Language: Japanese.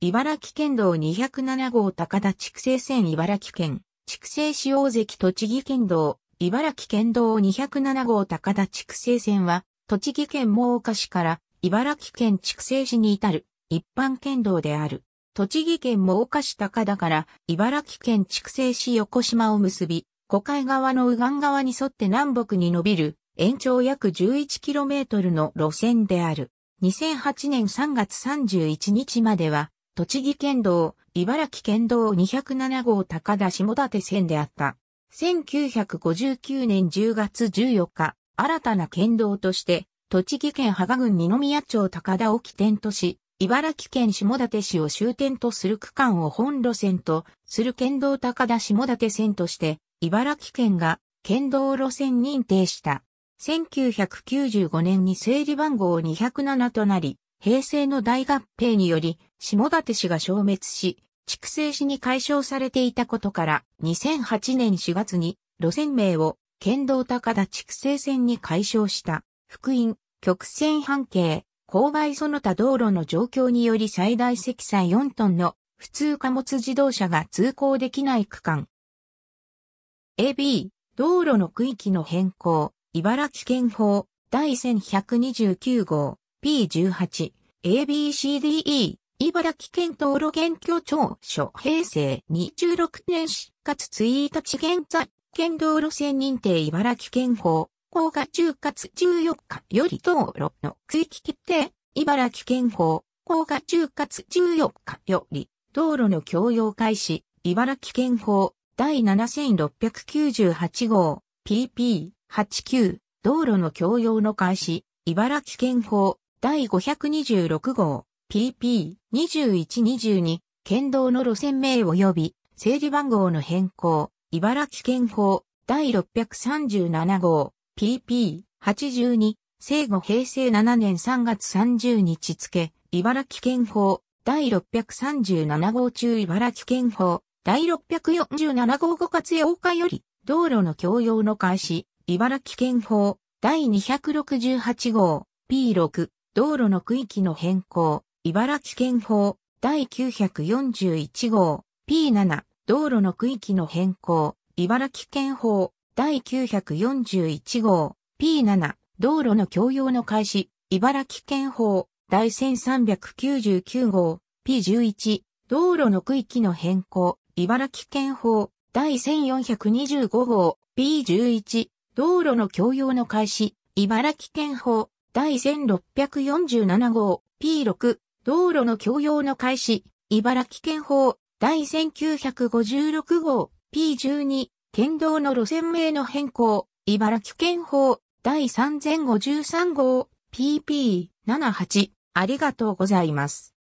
茨城県道207号高田畜生線茨城県、畜生市大関栃木県道、茨城県道207号高田畜生線は、栃木県真岡市から茨城県畜生市に至る一般県道である。栃木県真岡市高田から茨城県畜生市横島を結び、古海側の右岸側に沿って南北に伸びる延長約 11km の路線である。2008年3月31日までは栃木県道、茨城県道207号高田下館線であった。1959年10月14日、新たな県道として、栃木県芳賀郡二宮町高田を起点とし、茨城県下館市を終点とする区間を本路線とする県道高田下館線として、茨城県が県道路線認定した。1995年に整理番号207となり、平成の大合併により、下館市が消滅し、筑生市に解消されていたことから、2008年4月に路線名を県道高田筑生線に解消した、福音、曲線半径、勾配その他道路の状況により最大積載4トンの普通貨物自動車が通行できない区間。AB、道路の区域の変更、茨城県法、第1129号、P18、ABCDE、茨城県道路現況庁所平成26年4月1日現在、県道路線認定茨城県法、校が10月14日より道路の区域決定、茨城県法、校が10月14日より、道路の供用開始、茨城県法、第7698号、PP89、道路の供用の開始、茨城県法、第526号、PP2122、県道の路線名及び、整理番号の変更、茨城県法、第637号、PP82、生後平成7年3月30日付、茨城県法、第637号中茨城県法、第647号5月8日より、道路の共用の開始、茨城県法、第268号、P6、道路の区域の変更、茨城県法第941号 P7 道路の区域の変更、茨城県法第941号 P7 道路の共用の開始、茨城県法第1399号 P11 道路の区域の変更、茨城県法第1425号 P11 道路の共用の開始、茨城県法第1647号 P6 道路の共用の開始、茨城県法第1956号 P12 県道の路線名の変更、茨城県法第3053号 PP78 ありがとうございます。